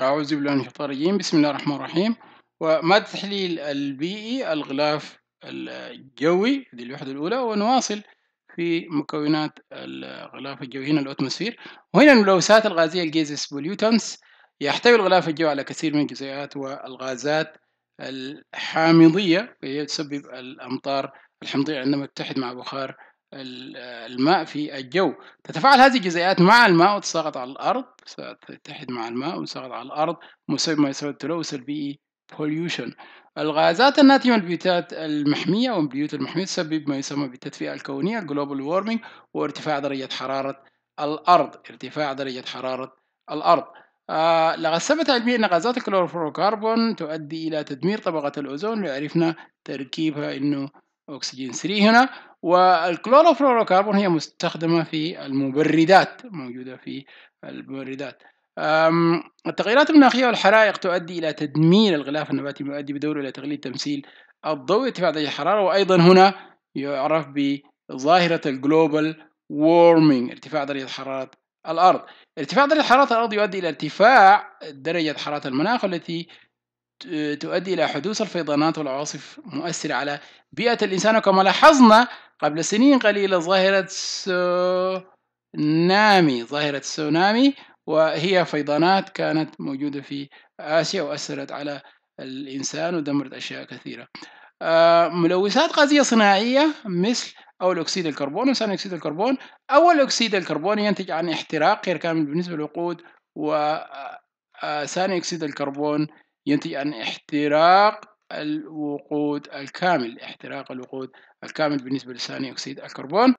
أعوذ بالله من الشيطان الرجيم بسم الله الرحمن الرحيم وما التحليل البيئي الغلاف الجوي هذه الوحدة الأولى ونواصل في مكونات الغلاف الجوي هنا الأتموسفير وهنا الملوثات الغازية الجيزس بوليوتنس يحتوي الغلاف الجوي على كثير من الجزيئات والغازات الحامضية وهي تسبب الأمطار الحمضية عندما تتحد مع بخار الماء في الجو تتفاعل هذه الجزيئات مع الماء وتساقط على الأرض ستتحد مع الماء وتساقط على الأرض مسبب ما يسمى التلوث البيئي pollution الغازات الناتجة من البيوتات المحمية والبيوت المحمية تسبب ما يسمى بالتدفئة الكونية global warming وارتفاع درجة حرارة الأرض ارتفاع درجة حرارة الأرض آه لقد ثبت علميا أن غازات الكلوروفلوروكربون تؤدي إلى تدمير طبقة الأوزون وعرفنا تركيبها إنه أكسجين 3 هنا والكلوروفلوروكربون هي مستخدمة في المبردات موجودة في المبردات التغيرات المناخية والحرائق تؤدي إلى تدمير الغلاف النباتي يؤدي بدوره إلى تقليل تمثيل الضوء ارتفاع درجة الحرارة وأيضا هنا يعرف بظاهرة الجلوبال وورمينج ارتفاع درجة حرارة الأرض ارتفاع درجة حرارة الأرض يؤدي إلى ارتفاع درجة حرارة المناخ التي تؤدي إلى حدوث الفيضانات والعواصف مؤثرة على بيئة الإنسان وكما لاحظنا قبل سنين قليلة ظاهرة سونامي ظاهرة سونامي وهي فيضانات كانت موجودة في آسيا وأثرت على الإنسان ودمرت أشياء كثيرة آه، ملوثات غازية صناعية مثل أو أكسيد الكربون وثاني أكسيد الكربون أو أكسيد الكربون ينتج عن احتراق غير كامل بالنسبة للوقود وثاني آه، آه، أكسيد الكربون ينتج عن احتراق الوقود الكامل احتراق الوقود الكامل بالنسبة لثاني أكسيد الكربون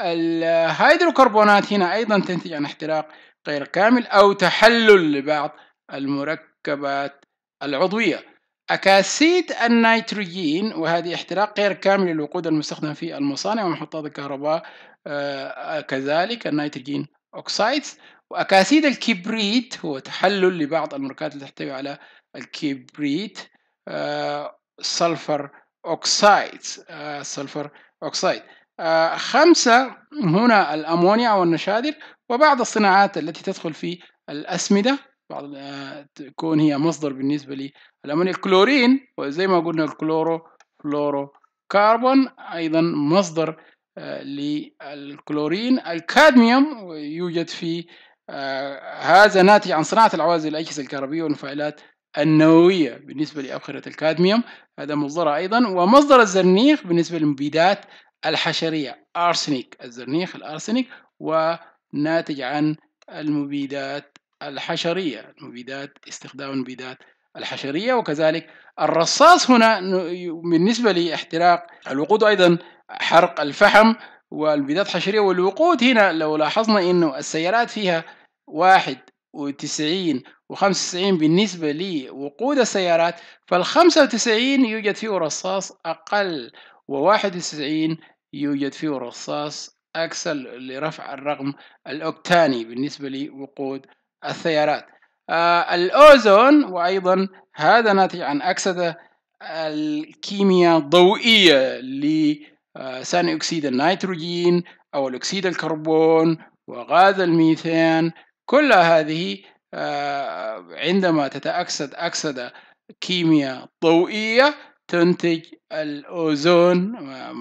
الهيدروكربونات هنا أيضا تنتج عن احتراق غير كامل أو تحلل لبعض المركبات العضوية أكاسيد النيتروجين وهذه احتراق غير كامل للوقود المستخدم في المصانع ومحطات الكهرباء آه، كذلك النيتروجين أوكسايدز وأكاسيد الكبريت هو تحلل لبعض المركبات التي تحتوي على الكبريت آه، سلفر أوكسايد آه، سلفر أوكسايد آه، خمسة هنا الأمونيا والنشادر وبعض الصناعات التي تدخل في الأسمدة بعض تكون هي مصدر بالنسبة للأمونيا الكلورين وزي ما قلنا الكلورو فلورو كاربون أيضا مصدر للكلورين الكادميوم يوجد في هذا ناتج عن صناعة العوازل الأجهزة الكهربية والمفاعلات النووية بالنسبة لأبخرة الكادميوم هذا مصدرها أيضا ومصدر الزرنيخ بالنسبة للمبيدات الحشرية أرسنيك الزرنيخ الأرسنيك وناتج عن المبيدات الحشرية المبيدات استخدام المبيدات الحشرية وكذلك الرصاص هنا بالنسبة لاحتراق الوقود أيضا حرق الفحم والمبيدات الحشرية والوقود هنا لو لاحظنا أنه السيارات فيها واحد وتسعين و95 بالنسبة لوقود السيارات فال95 يوجد فيه رصاص أقل و91 يوجد فيه رصاص أكثر لرفع الرقم الأوكتاني بالنسبة لوقود السيارات آه الأوزون وأيضا هذا ناتج عن أكسدة الكيمياء الضوئية لثاني آه، أكسيد النيتروجين أو الأكسيد الكربون وغاز الميثان كل هذه آه، عندما تتأكسد أكسدة كيمياء ضوئية تنتج الأوزون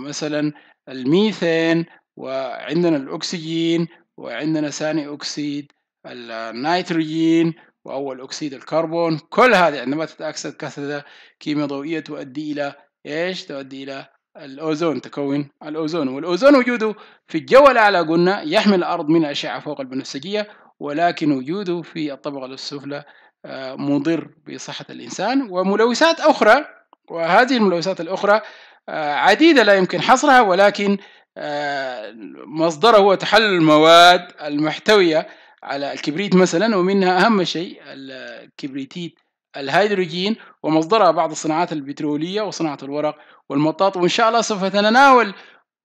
مثلا الميثان وعندنا الأكسجين وعندنا ثاني أكسيد النيتروجين وأول أكسيد الكربون كل هذه عندما تتأكسد كثرة كيمياء ضوئية تؤدي إلى إيش؟ تؤدي إلى الأوزون تكون الأوزون والأوزون وجوده في الجو الأعلى قلنا يحمي الأرض من أشعة فوق البنفسجية ولكن وجوده في الطبقة السفلى آه، مضر بصحة الإنسان وملوثات أخرى وهذه الملوثات الأخرى آه، عديدة لا يمكن حصرها ولكن آه، مصدره هو تحلل المواد المحتوية على الكبريت مثلا ومنها أهم شيء الكبريتيت الهيدروجين ومصدرها بعض الصناعات البترولية وصناعة الورق والمطاط وإن شاء الله سوف نتناول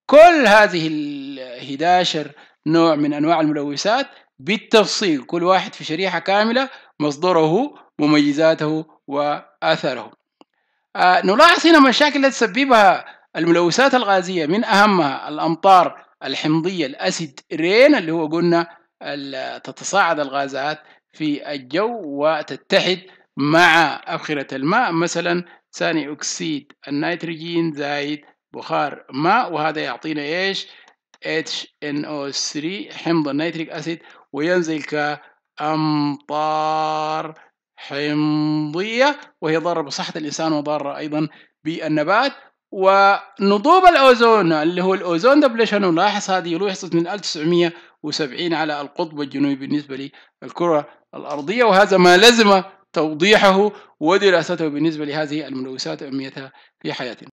كل هذه ال 11 نوع من أنواع الملوثات بالتفصيل كل واحد في شريحة كاملة مصدره مميزاته وآثاره آه، نلاحظ هنا مشاكل التي تسببها الملوثات الغازية من أهمها الأمطار الحمضية الأسيد رين اللي هو قلنا تتصاعد الغازات في الجو وتتحد مع أبخرة الماء مثلا ثاني أكسيد النيتروجين زائد بخار ماء وهذا يعطينا إيش HNO3 حمض النيتريك أسيد وينزل كأمطار حمضية وهي ضارة بصحة الإنسان وضارة أيضا بالنبات ونضوب الأوزون اللي هو الأوزون دبليشن نلاحظ هذه لوحظت من 1970 على القطب الجنوبي بالنسبة للكرة الأرضية وهذا ما لزم توضيحه ودراسته بالنسبة لهذه الملوثات وأهميتها في حياتنا